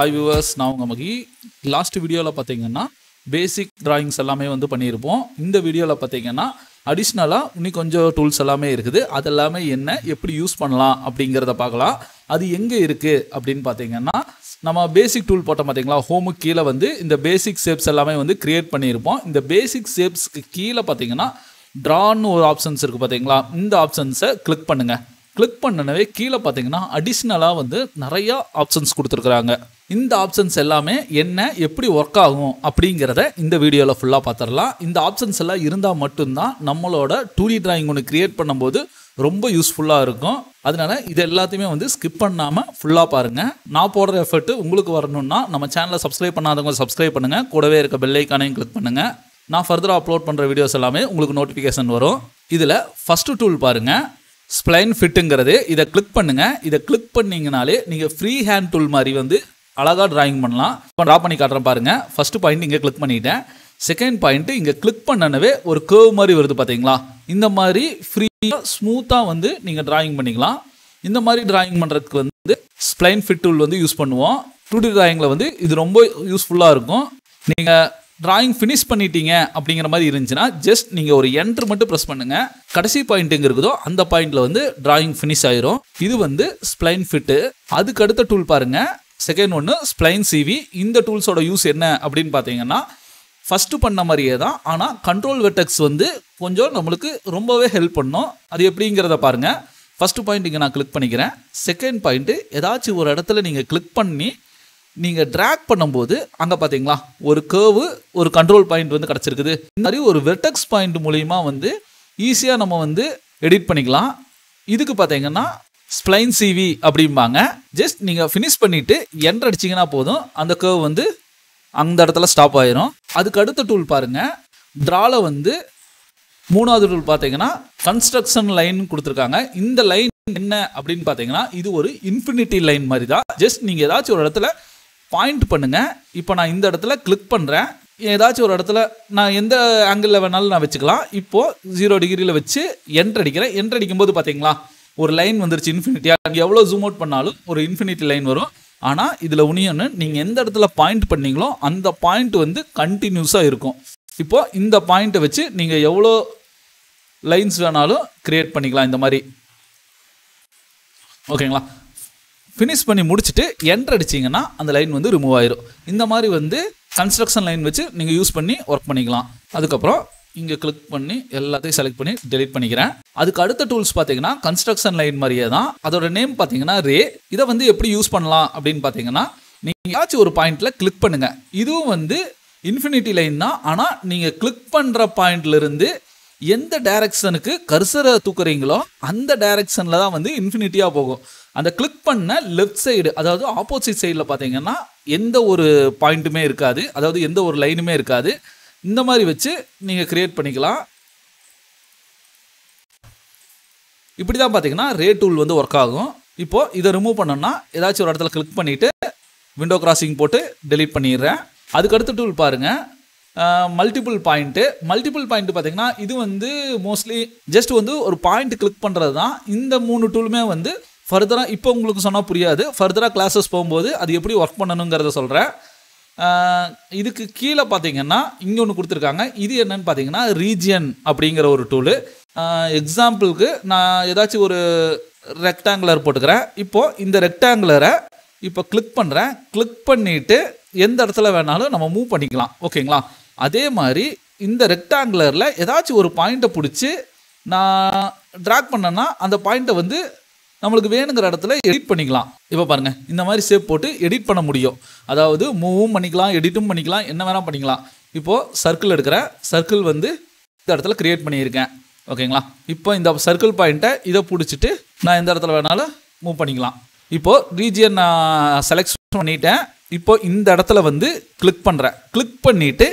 hi viewers நான் உங்கள் மகி last வீடியோவில் பார்த்தீங்கன்னா பேசிக் ட்ராயிங்ஸ் எல்லாமே வந்து பண்ணியிருப்போம் இந்த வீடியோவில் பார்த்தீங்கன்னா அடிஷ்னலாக இன்னும் கொஞ்சம் டூல்ஸ் எல்லாமே இருக்குது அதெல்லாமே என்ன எப்படி யூஸ் பண்ணலாம் அப்படிங்கிறத பார்க்கலாம் அது எங்கே இருக்குது அப்படின்னு பார்த்தீங்கன்னா நம்ம பேசிக் டூல் போட்டோம் பார்த்தீங்களா ஹோமுக்கு கீழே வந்து இந்த பேசிக் ஷேப்ஸ் எல்லாமே வந்து க்ரியேட் பண்ணியிருப்போம் இந்த பேசிக் ஷேப்ஸ்க்கு கீழே பார்த்தீங்கன்னா ட்ரான்னு ஒரு ஆப்ஷன்ஸ் இருக்குது பார்த்தீங்களா இந்த ஆப்ஷன்ஸை கிளிக் பண்ணுங்கள் கிளிக் பண்ணனவே கீழே பார்த்தீங்கன்னா அடிஷ்னலாக வந்து நிறையா ஆப்ஷன்ஸ் கொடுத்துருக்குறாங்க இந்த ஆப்ஷன்ஸ் எல்லாமே என்ன எப்படி ஒர்க் ஆகும் அப்படிங்கிறத இந்த வீடியோவில் ஃபுல்லாக பார்த்துடலாம் இந்த ஆப்ஷன்ஸ் எல்லாம் இருந்தால் மட்டும்தான் நம்மளோட டூரி டிராயிங் ஒன்று கிரியேட் பண்ணும்போது ரொம்ப யூஸ்ஃபுல்லாக இருக்கும் அதனால இது எல்லாத்தையுமே வந்து ஸ்கிப் பண்ணாமல் ஃபுல்லாக பாருங்கள் நான் போடுற எஃபர்ட் உங்களுக்கு வரணும்னா நம்ம சேனலை சப்ஸ்கிரைப் பண்ணாதவங்க சப்ஸ்கிரைப் பண்ணுங்கள் கூடவே இருக்க பெல்லைக்கானையும் கிளிக் பண்ணுங்கள் நான் ஃபர்தராக அப்லோட் பண்ணுற வீடியோஸ் எல்லாமே உங்களுக்கு நோட்டிஃபிகேஷன் வரும் இதில் ஃபஸ்ட்டு டூல் பாருங்கள் ஸ்ப்ளைன் ஃபிட்டுங்கிறது இதை கிளிக் பண்ணுங்கள் இதை கிளிக் பண்ணீங்கனாலே நீங்கள் ஃப்ரீ ஹேண்ட் டூல் மாதிரி வந்து அழகாக ட்ராயிங் பண்ணலாம் இப்போ ட்ரா பண்ணி காட்டுறேன் பாருங்கள் ஃபர்ஸ்ட் பாயிண்ட் இங்கே கிளிக் பண்ணிட்டேன் செகண்ட் பாயிண்ட்டு இங்கே கிளிக் பண்ணனவே ஒரு கேர்வ் மாதிரி வருது பார்த்தீங்களா இந்த மாதிரி ஃப்ரீயாக ஸ்மூத்தாக வந்து நீங்கள் ட்ராயிங் பண்ணிக்கலாம் இந்த மாதிரி ட்ராயிங் பண்ணுறதுக்கு வந்து ஸ்ப்ளைன் ஃபிட் டூல் வந்து யூஸ் பண்ணுவோம் டூ டி ட்ராயிங்கில் வந்து இது ரொம்ப யூஸ்ஃபுல்லாக இருக்கும் நீங்கள் ட்ராயிங் ஃபினிஷ் பண்ணிட்டீங்க அப்படிங்கிற மாதிரி இருந்துச்சுன்னா ஜஸ்ட் நீங்கள் ஒரு என்ட்ரு மட்டும் ப்ரெஸ் பண்ணுங்கள் கடைசி பாயிண்ட் எங்கே இருக்குதோ அந்த பாயிண்டில் வந்து ட்ராயிங் ஃபினிஷ் ஆயிரும் இது வந்து ஸ்ப்ளைன் ஃபிட்டு அதுக்கு அடுத்த டூல் பாருங்கள் செகண்ட் ஒன்று ஸ்ப்ளைன் சிவி இந்த டூல்ஸோட யூஸ் என்ன அப்படின்னு பார்த்தீங்கன்னா ஃபஸ்ட்டு பண்ண மாதிரியே தான் ஆனால் கண்ட்ரோல் வெட்டக்ஸ் வந்து கொஞ்சம் நம்மளுக்கு ரொம்பவே ஹெல்ப் பண்ணும் அது எப்படிங்கிறத பாருங்கள் ஃபஸ்ட்டு பாயிண்ட் இங்கே நான் கிளிக் பண்ணிக்கிறேன் செகண்ட் பாயிண்ட்டு ஏதாச்சும் ஒரு இடத்துல நீங்கள் கிளிக் பண்ணி நீங்கள் ட்ராக் பண்ணும்போது அங்கே பார்த்தீங்களா ஒரு கேர்வு ஒரு கண்ட்ரோல் பாயிண்ட் வந்து கிடச்சிருக்குது இந்த மாதிரி ஒரு வெர்டெக்ஸ் பாயிண்ட் மூலிமா வந்து ஈஸியாக நம்ம வந்து எடிட் பண்ணிக்கலாம் இதுக்கு பார்த்தீங்கன்னா ஸ்ப்ளைன் சிவி அப்படிம்பாங்க ஜஸ்ட் நீங்கள் ஃபினிஷ் பண்ணிவிட்டு என்ட்ரு அடிச்சிங்கன்னா போதும் அந்த கேர்வ் வந்து அந்த இடத்துல ஸ்டாப் ஆயிரும் அதுக்கு அடுத்த டூல் பாருங்கள் ட்ரால வந்து மூணாவது டூல் பார்த்தீங்கன்னா கன்ஸ்ட்ரக்ஷன் லைன் கொடுத்துருக்காங்க இந்த லைன் என்ன அப்படின்னு பார்த்தீங்கன்னா இது ஒரு இன்ஃபினிட்டி லைன் மாதிரி தான் ஜஸ்ட் நீங்கள் ஏதாச்சும் ஒரு இடத்துல பாயிண்ட் பண்ணுங்கள் இப்போ நான் இந்த இடத்துல கிளிக் பண்ணுறேன் ஏதாச்சும் ஒரு இடத்துல நான் எந்த ஆங்கிளில் வேணாலும் நான் வச்சுக்கலாம் இப்போது ஜீரோ டிகிரியில் வச்சு என்ட்ரு அடிக்கிறேன் என்ட்ரு அடிக்கும்போது பார்த்தீங்களா ஒரு லைன் வந்துருச்சு இன்ஃபினிட்டியாக எவ்வளோ ஜூம் அவுட் பண்ணாலும் ஒரு இன்ஃபினிட்டி லைன் வரும் ஆனால் இதில் உனியன்னு நீங்கள் எந்த இடத்துல பாயிண்ட் பண்ணீங்களோ அந்த பாயிண்ட் வந்து கண்டினியூஸாக இருக்கும் இப்போது இந்த பாயிண்ட்டை வச்சு நீங்கள் எவ்வளோ லைன்ஸ் வேணாலும் க்ரியேட் பண்ணிக்கலாம் இந்த மாதிரி ஓகேங்களா ஃபினிஷ் பண்ணி முடிச்சுட்டு என்ட்ரு அடிச்சிங்கன்னா அந்த லைன் வந்து ரிமூவ் ஆயிரும் இந்த மாதிரி வந்து கன்ஸ்ட்ரக்ஷன் லைன் வச்சு நீங்கள் யூஸ் பண்ணி ஒர்க் பண்ணிக்கலாம் அதுக்கப்புறம் இங்கே கிளிக் பண்ணி எல்லாத்தையும் செலக்ட் பண்ணி டெலிட் பண்ணிக்கிறேன் அதுக்கு அடுத்த டூல்ஸ் பார்த்தீங்கன்னா கன்ஸ்ட்ரக்ஷன் லைன் மாதிரியே தான் அதோட நேம் பார்த்தீங்கன்னா ரே இதை வந்து எப்படி யூஸ் பண்ணலாம் அப்படின்னு பார்த்தீங்கன்னா நீங்கள் ஏதாச்சும் ஒரு பாயிண்ட்டில் கிளிக் பண்ணுங்கள் இதுவும் வந்து இன்ஃபினிட்டி லைன் தான் ஆனால் நீங்கள் கிளிக் பண்ணுற பாயிண்ட்லேருந்து எந்த டைரக்ஷனுக்கு கர்சரை தூக்குறீங்களோ அந்த டைரக்ஷனில் தான் வந்து இன்ஃபினிட்டியாக போகும் அந்த கிளிக் பண்ண லெஃப்ட் சைடு அதாவது ஆப்போசிட் சைடில் பார்த்தீங்கன்னா எந்த ஒரு பாயிண்ட்டுமே இருக்காது அதாவது எந்த ஒரு லைனுமே இருக்காது இந்த மாதிரி வச்சு நீங்கள் க்ரியேட் பண்ணிக்கலாம் இப்படி தான் பார்த்தீங்கன்னா ரே டூல் வந்து ஒர்க் ஆகும் இப்போது இதை ரிமூவ் பண்ணோன்னா ஏதாச்சும் ஒரு இடத்துல கிளிக் பண்ணிவிட்டு விண்டோ கிராசிங் போட்டு டெலீட் பண்ணிடுறேன் அதுக்கடுத்த டூல் பாருங்கள் மல்டிபிள் பாயிண்ட்டு மல்டிபிள் பாயிண்ட் பார்த்திங்கன்னா இது வந்து மோஸ்ட்லி ஜஸ்ட் வந்து ஒரு பாயிண்ட் கிளிக் பண்ணுறது தான் இந்த மூணு டூலுமே வந்து ஃபர்தராக இப்போ உங்களுக்கு சொன்னால் புரியாது ஃபர்தராக கிளாஸஸ் போகும்போது அது எப்படி ஒர்க் பண்ணணுங்கிறத சொல்கிறேன் இதுக்கு கீழே பார்த்தீங்கன்னா இங்கே ஒன்று கொடுத்துருக்காங்க இது என்னன்னு பார்த்தீங்கன்னா ரீஜியன் அப்படிங்கிற ஒரு டூலு எக்ஸாம்பிளுக்கு நான் ஏதாச்சும் ஒரு ரெக்டாங்குலர் போட்டுக்கிறேன் இப்போது இந்த ரெக்டாங்குலரை இப்போ கிளிக் பண்ணுறேன் கிளிக் பண்ணிவிட்டு எந்த இடத்துல வேணாலும் நம்ம மூவ் பண்ணிக்கலாம் ஓகேங்களா அதே மாதிரி இந்த ரெக்டாங்குலரில் ஏதாச்சும் ஒரு பாயிண்ட்டை பிடிச்சி நான் ட்ராக் பண்ணேன்னா அந்த பாயிண்ட்டை வந்து நம்மளுக்கு வேணுங்கிற இடத்துல எடிட் பண்ணிக்கலாம் இப்போ பாருங்கள் இந்த மாதிரி சேவ் போட்டு எடிட் பண்ண முடியும் அதாவது மூவும் பண்ணிக்கலாம் எடிட்டும் பண்ணிக்கலாம் என்ன வேணால் பண்ணிக்கலாம் இப்போது சர்க்கிள் எடுக்கிறேன் சர்க்கிள் வந்து இந்த இடத்துல க்ரியேட் பண்ணியிருக்கேன் ஓகேங்களா இப்போ இந்த சர்க்கிள் பாயிண்ட்டை இதை பிடிச்சிட்டு நான் எந்த இடத்துல வேணாலும் மூவ் பண்ணிக்கலாம் இப்போது ரீஜியன் நான் செலக்ட் பண்ணிட்டேன் இப்போது இந்த இடத்துல வந்து கிளிக் பண்ணுறேன் கிளிக் பண்ணிவிட்டு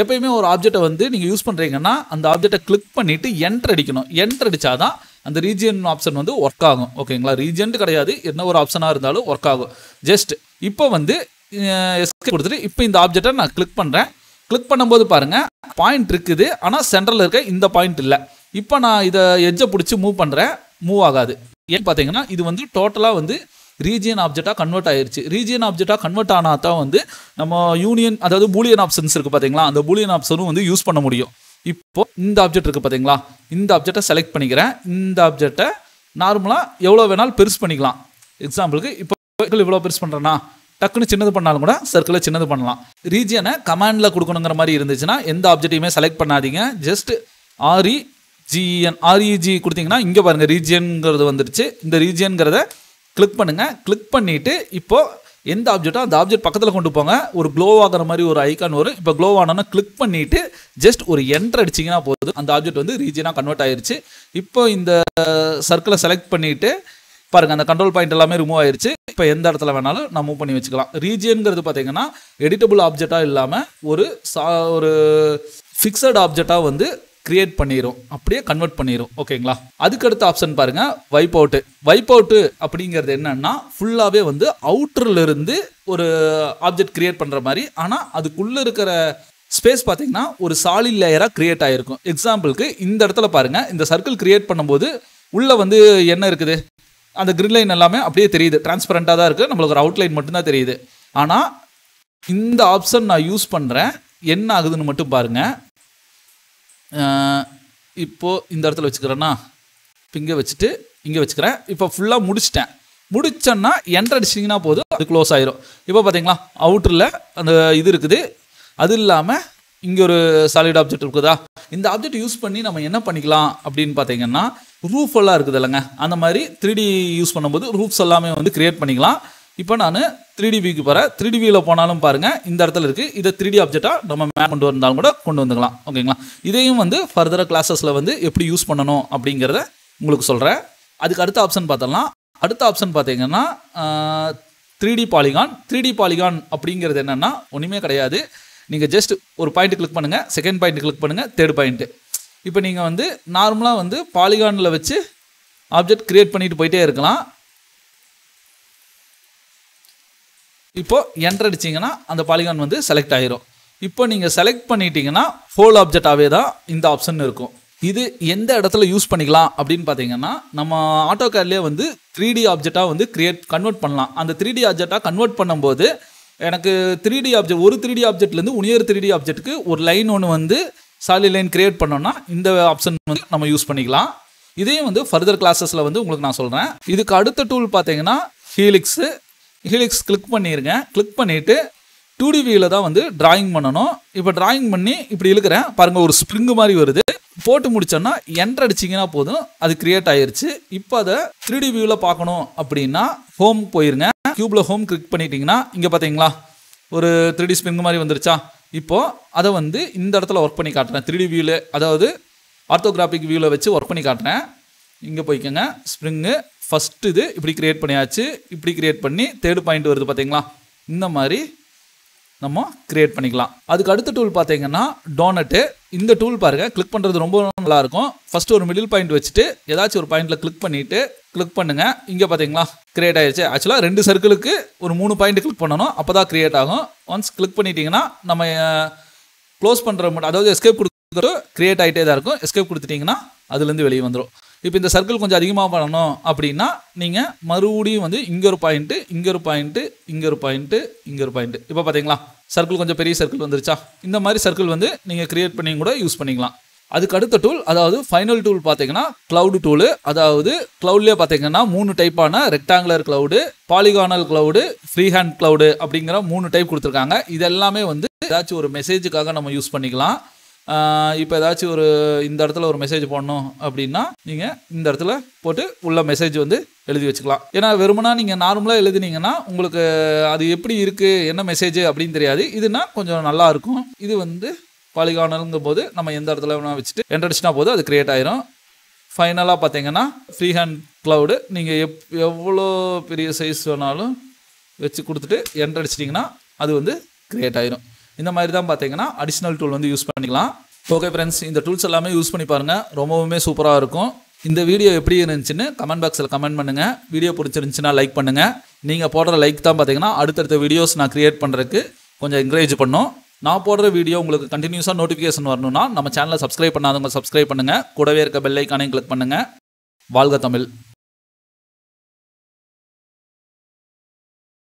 எப்பயுமே ஒரு ஆப்ஜெக்டை வந்து நீங்கள் யூஸ் பண்ணுறீங்கன்னா அந்த ஆப்ஜெக்டை கிளிக் பண்ணிவிட்டு என்ட்ரு அடிக்கணும் என்ட்ரு அடித்தா தான் அந்த ரீஜியன் ஆப்ஷன் வந்து ஒர்க் ஆகும் ஓகேங்களா ரீஜியன்ட்டு கிடையாது என்ன ஒரு ஆப்ஷனாக இருந்தாலும் ஒர்க் ஆகும் ஜஸ்ட் இப்போ வந்து எஸ்கே கொடுத்துட்டு இப்போ இந்த ஆப்ஜெக்டை நான் கிளிக் பண்ணுறேன் கிளிக் பண்ணும்போது பாருங்கள் பாயிண்ட் இருக்குது ஆனால் சென்ட்ரலில் இருக்க இந்த பாயிண்ட் இல்லை இப்போ நான் இதை எஜ்ஜை பிடிச்சி மூவ் பண்ணுறேன் மூவ் ஆகாது ஏன்னு பார்த்தீங்கன்னா இது வந்து டோட்டலாக வந்து ரீஜியன் ஆப்ஜெக்டாக கன்வெர்ட் ஆயிடுச்சு ரீஜியன் ஆப்ஜெக்டாக கன்வெர்ட் ஆனால் தான் வந்து நம்ம யூனியன் அதாவது பூலியன் ஆப்ஷன்ஸ் இருக்குது பார்த்தீங்களா அந்த பூலியன் ஆப்ஷனும் வந்து யூஸ் பண்ண முடியும் இப்போ இந்த ஆப்ஜெக்ட் இருக்குது பார்த்தீங்களா இந்த ஆப்ஜெக்டை செலக்ட் பண்ணிக்கிறேன் இந்த ஆப்ஜெக்டை நார்மலாக எவ்வளோ வேணாலும் பெருசு பண்ணிக்கலாம் எக்ஸாம்பிளுக்கு இப்போ சர்க்கிள் இவ்வளோ பெருசு பண்ணுறேன்னா டக்குன்னு சின்னது பண்ணாலும் கூட சர்க்கிளை சின்னது பண்ணலாம் ரீஜியனை கமாண்டில் கொடுக்கணுங்கிற மாதிரி இருந்துச்சுன்னா எந்த ஆப்ஜெக்டையுமே செலக்ட் பண்ணாதீங்க ஜஸ்ட் ஆர்இ ஜிஎன் ஆர்இஜி கொடுத்தீங்கன்னா இங்கே பாருங்கள் ரீஜியனுங்கிறது வந்துருச்சு இந்த ரீஜியனுங்கிறத கிளிக் பண்ணுங்கள் கிளிக் பண்ணிவிட்டு இப்போது எந்த ஆப்ஜெக்டோ அந்த ஆப்ஜெக்ட் பக்கத்தில் கொண்டு போங்க ஒரு க்ளோ ஆகிற மாதிரி ஒரு ஐக்கான் வரும் இப்போ க்ளோ ஆனோன்னா கிளிக் பண்ணிவிட்டு ஜஸ்ட் ஒரு என்ட்ரு அடிச்சிங்கன்னா போதும் அந்த ஆப்ஜெக்ட் வந்து ரீஜனாக கன்வெர்ட் ஆயிடுச்சு இப்போ இந்த சர்க்கிளை செலக்ட் பண்ணிவிட்டு பாருங்கள் அந்த கண்ட்ரோல் பாயிண்ட் எல்லாமே ரிமூவ் ஆயிடுச்சு இப்போ எந்த இடத்துல வேணாலும் நான் மூவ் பண்ணி வச்சுக்கலாம் ரீஜியன்கிறது பார்த்தீங்கன்னா எடிட்டபுள் ஆப்ஜெக்டாக இல்லாமல் ஒரு சா ஒரு ஃபிக்ஸட் ஆப்ஜெக்டாக வந்து கிரியேட் பண்ணிடும் அப்படியே கன்வெர்ட் பண்ணிடும் ஓகேங்களா அதுக்கடுத்த ஆப்ஷன் பாருங்க வைப் அவுட்டு வைப் அவுட்டு அப்படிங்கிறது என்னன்னா ஃபுல்லாகவே வந்து அவுட்டர்ல இருந்து ஒரு ஆப்ஜெக்ட் கிரியேட் பண்ணுற மாதிரி ஆனால் அதுக்குள்ளே இருக்கிற ஸ்பேஸ் பார்த்தீங்கன்னா ஒரு சாலிட் லேயராக கிரியேட் ஆகிருக்கும் எக்ஸாம்பிளுக்கு இந்த இடத்துல பாருங்கள் இந்த சர்க்கிள் கிரியேட் பண்ணும்போது உள்ளே வந்து என்ன இருக்குது அந்த கிரில் லைன் எல்லாமே அப்படியே தெரியுது டிரான்ஸ்பரண்ட்டாக தான் இருக்குது நம்மளுக்கு ஒரு அவுட்லைன் மட்டும்தான் தெரியுது ஆனால் இந்த ஆப்ஷன் நான் யூஸ் பண்ணுறேன் என்ன ஆகுதுன்னு மட்டும் பாருங்கள் இப்போது இந்த இடத்துல வச்சுக்கிறேன்னா இப்போ இங்கே வச்சுட்டு இங்கே வச்சுக்கிறேன் இப்போ ஃபுல்லாக முடிச்சிட்டேன் முடித்தோன்னா என்ட்ரு அடிச்சிங்கன்னா போதும் அது க்ளோஸ் ஆயிரும் இப்போ பார்த்தீங்களா அவுட்டரில் அந்த இது இருக்குது அது இல்லாமல் இங்கே ஒரு சாலிட் ஆப்ஜெக்ட் இருக்குதா இந்த ஆப்ஜெக்ட் யூஸ் பண்ணி நம்ம என்ன பண்ணிக்கலாம் அப்படின்னு பார்த்தீங்கன்னா ரூஃப் எல்லாம் இருக்குது இல்லைங்க அந்த மாதிரி த்ரீ யூஸ் பண்ணும்போது ரூஃப்ஸ் எல்லாமே வந்து கிரியேட் பண்ணிக்கலாம் இப்போ நான் த்ரீ டி வியூக்கு போகிறேன் த்ரீ டி வியூவில் போனாலும் பாருங்கள் இந்த இடத்துல இருக்குது இதை த்ரீ டி ஆப்ஜெக்டாக நம்ம மேம் கொண்டு வந்தாலும் கூட கொண்டு வந்துக்கலாம் ஓகேங்களா இதையும் வந்து ஃபர்தராக கிளாஸஸில் வந்து எப்படி யூஸ் பண்ணணும் அப்படிங்கிறத உங்களுக்கு சொல்கிறேன் அதுக்கு அடுத்த ஆப்ஷன் பார்த்தலாம் அடுத்த ஆப்ஷன் பார்த்தீங்கன்னா three D polygon three D polygon அப்படிங்கிறது என்னென்னா ஒன்றுமே கிடையாது நீங்கள் ஜஸ்ட் ஒரு பாயிண்ட் கிளிக் பண்ணுங்கள் செகண்ட் பாயிண்ட் கிளிக் பண்ணுங்கள் தேர்ட் பாயிண்ட்டு இப்போ நீங்கள் வந்து நார்மலாக வந்து பாலிகானில் வச்சு ஆப்ஜெக்ட் க்ரியேட் பண்ணிட்டு போயிட்டே இருக்கலாம் இப்போது என்ட்ரு அடிச்சிங்கன்னா அந்த பாலிகான் வந்து செலக்ட் ஆகிரும் இப்போ நீங்கள் செலக்ட் பண்ணிட்டீங்கன்னா ஹோல் ஆப்ஜெக்டாகவே தான் இந்த ஆப்ஷன் இருக்கும் இது எந்த இடத்துல யூஸ் பண்ணிக்கலாம் அப்படின்னு பார்த்தீங்கன்னா நம்ம ஆட்டோ கார்லேயே வந்து த்ரீ டி ஆப்ஜெக்டாக வந்து கிரியேட் கன்வெர்ட் பண்ணலாம் அந்த த்ரீ டி ஆப்ஜெக்டாக கன்வெர்ட் பண்ணும்போது எனக்கு த்ரீ டி ஆப்ஜெக்ட் ஒரு த்ரீ டி ஆப்ஜெக்ட்லேருந்து உனியர் த்ரீ டி ஆப்ஜெக்ட்க்கு ஒரு லைன் ஒன்று வந்து சாலி லைன் கிரியேட் பண்ணோம்னா இந்த ஆப்ஷன் வந்து நம்ம யூஸ் பண்ணிக்கலாம் இதையும் வந்து ஃபர்தர் கிளாஸஸில் வந்து உங்களுக்கு நான் சொல்கிறேன் இதுக்கு அடுத்த டூல் பார்த்தீங்கன்னா ஹீலிக்ஸு ஹிலிக்ஸ் கிளிக் பண்ணியிருக்கேன் கிளிக் பண்ணிவிட்டு டூ டி வியூவில் தான் வந்து டிராயிங் பண்ணணும் இப்போ டிராயிங் பண்ணி இப்படி இழுக்கிறேன் பாருங்கள் ஒரு ஸ்ப்ரிங்கு மாதிரி வருது போட்டு முடித்தோன்னா என்ட்ரு அடிச்சிங்கன்னா போதும் அது கிரியேட் ஆயிடுச்சு இப்போ அதை த்ரீ டி வியூவில் பார்க்கணும் அப்படின்னா ஹோம் போயிருங்க க்யூப்பில் ஹோம் கிளிக் பண்ணிட்டீங்கன்னா இங்கே பார்த்தீங்களா ஒரு த்ரீ டி ஸ்ப்ரிங்கு மாதிரி வந்துருச்சா இப்போது அதை வந்து இந்த இடத்துல ஒர்க் பண்ணி காட்டுறேன் த்ரீ டி வியூவில் அதாவது ஆர்த்தோகிராஃபிக் வியூவில் வச்சு ஒர்க் பண்ணி காட்டுறேன் இங்கே போய்க்கோங்க ஸ்ப்ரிங்கு ஃபஸ்ட்டு இது இப்படி க்ரியேட் பண்ணியாச்சு இப்படி க்ரியேட் பண்ணி தேர்டு பாயிண்ட் வருது பார்த்தீங்களா இந்த மாதிரி நம்ம க்ரியேட் பண்ணிக்கலாம் அதுக்கு அடுத்த டூல் பார்த்தீங்கன்னா டோனட்டு இந்த டூல் பாருங்கள் கிளிக் பண்ணுறது ரொம்ப நல்லாயிருக்கும் ஃபஸ்ட்டு ஒரு மிடில் பாயிண்ட் வச்சுட்டு ஏதாச்சும் ஒரு பாயிண்டில் கிளிக் பண்ணிவிட்டு கிளிக் பண்ணுங்கள் இங்கே பார்த்தீங்களா க்ரியேட் ஆகிடுச்சு ஆக்சுவலாக ரெண்டு சர்க்கிளுக்கு ஒரு மூணு பாயிண்ட் கிளிக் பண்ணணும் அப்போ தான் க்ரியேட் ஆகும் ஒன்ஸ் கிளிக் பண்ணிட்டீங்கன்னா நம்ம க்ளோஸ் பண்ணுற மட்டும் அதாவது எஸ்கேப் கொடுக்குறது க்ரியேட் ஆகிட்டே தான் இருக்கும் எஸ்கேப் கொடுத்துட்டிங்கன்னா அதுலேருந்து வெளியே வந்துடும் இப்போ இந்த சர்க்கிள் கொஞ்சம் அதிகமாக பண்ணணும் அப்படின்னா நீங்கள் மறுபடியும் வந்து இங்கே ஒரு பாயிண்ட்டு இங்கே ஒரு பாயிண்ட்டு இங்கே ஒரு பாயிண்ட்டு இங்கே ஒரு பாயிண்ட்டு இப்போ பார்த்தீங்களா சர்க்கிள் கொஞ்சம் பெரிய சர்க்கிள் வந்துருச்சா இந்த மாதிரி சர்க்கிள் வந்து நீங்கள் கிரியேட் பண்ணி கூட யூஸ் பண்ணிக்கலாம் அதுக்கு அடுத்த டூல் அதாவது ஃபைனல் டூல் பார்த்தீங்கன்னா க்ளவுடு டூலு அதாவது க்ளவுட்லேயே பார்த்தீங்கன்னா மூணு டைப்பான rectangular cloud polygonal cloud free hand cloud அப்படிங்கிற மூணு டைப் கொடுத்துருக்காங்க இது எல்லாமே வந்து ஏதாச்சும் ஒரு மெசேஜுக்காக நம்ம யூஸ் பண்ணிக்கலாம் இப்போ ஏதாச்சும் ஒரு இந்த இடத்துல ஒரு மெசேஜ் போடணும் அப்படின்னா நீங்கள் இந்த இடத்துல போட்டு உள்ள மெசேஜ் வந்து எழுதி வச்சுக்கலாம் ஏன்னா வெறுமனா நீங்கள் நார்மலாக எழுதினீங்கன்னா உங்களுக்கு அது எப்படி இருக்குது என்ன மெசேஜ் அப்படின்னு தெரியாது இதுனா கொஞ்சம் நல்லா இருக்கும் இது வந்து பாலிகானலுங்கும் போது நம்ம எந்த இடத்துல வேணா வச்சுட்டு என்ட்ரடிச்சுனா போது அது கிரியேட் ஆயிரும் ஃபைனலாக பார்த்தீங்கன்னா ஃப்ரீ ஹேண்ட் க்ளவுடு நீங்கள் எப் எவ்வளோ பெரிய சைஸ் வேணாலும் வச்சு கொடுத்துட்டு என்ட்ரடிச்சிட்டிங்கன்னா அது வந்து கிரியேட் ஆயிரும் இந்த மாதிரி தான் பார்த்தீங்கன்னா அடிஷ்னல் டூல் வந்து யூஸ் பண்ணிக்கலாம் ஓகே ஃப்ரெண்ட்ஸ் இந்த டூல்ஸ் எல்லாமே யூஸ் பண்ணி பாருங்கள் ரொம்பவுமே சூப்பராக இருக்கும் இந்த வீடியோ எப்படி இருந்துச்சுன்னு கமெண்ட் பாக்ஸில் கமெண்ட் பண்ணுங்கள் வீடியோ பிடிச்சிருந்துச்சுன்னா லைக் பண்ணுங்கள் நீங்கள் போடுற லைக் தான் பார்த்தீங்கன்னா அடுத்தடுத்த வீடியோஸ் நான் க்ரியேட் பண்ணுறதுக்கு கொஞ்சம் என்கரேஜ் பண்ணும் நான் போடுற வீடியோ உங்களுக்கு கண்டினியூஸாக நோட்டிஃபிகேஷன் வரணும்னா நம்ம சேனலை சப்ஸ்கிரைப் பண்ணாதவங்க சப்ஸ்கிரைப் பண்ணுங்கள் கூடவே இருக்க பெல்லைக்கானையும் கிளிக் பண்ணுங்கள் வாழ்க தமிழ்